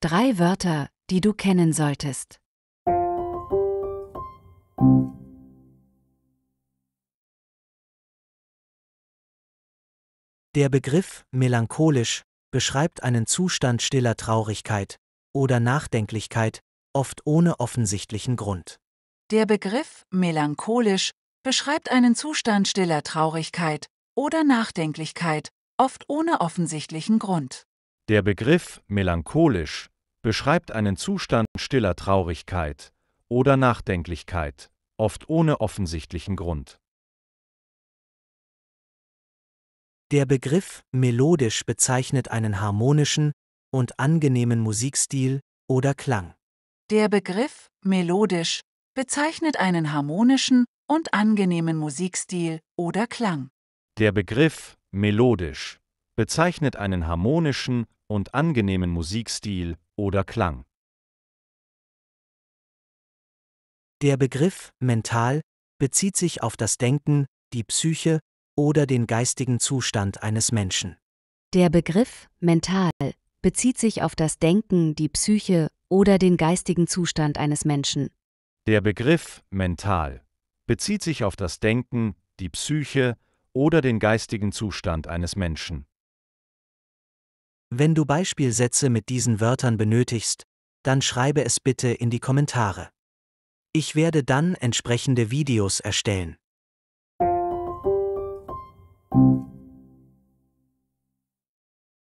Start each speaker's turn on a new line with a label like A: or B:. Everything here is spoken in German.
A: Drei Wörter, die du kennen solltest.
B: Der Begriff melancholisch beschreibt einen Zustand stiller Traurigkeit oder Nachdenklichkeit, oft ohne offensichtlichen Grund.
C: Der Begriff melancholisch beschreibt einen Zustand stiller Traurigkeit oder Nachdenklichkeit, oft ohne offensichtlichen Grund.
D: Der Begriff melancholisch beschreibt einen Zustand stiller Traurigkeit oder Nachdenklichkeit, oft ohne offensichtlichen Grund.
B: Der Begriff melodisch bezeichnet einen harmonischen und angenehmen Musikstil oder Klang.
C: Der Begriff melodisch bezeichnet einen harmonischen und angenehmen Musikstil oder Klang.
D: Der Begriff melodisch bezeichnet einen harmonischen und angenehmen Musikstil oder Klang.
B: Der Begriff mental bezieht sich auf das Denken, die Psyche oder den geistigen Zustand eines Menschen.
A: Der Begriff mental bezieht sich auf das Denken, die Psyche oder den geistigen Zustand eines Menschen.
D: Der Begriff mental bezieht sich auf das Denken, die Psyche oder den geistigen Zustand eines Menschen.
B: Wenn du Beispielsätze mit diesen Wörtern benötigst, dann schreibe es bitte in die Kommentare. Ich werde dann entsprechende Videos erstellen.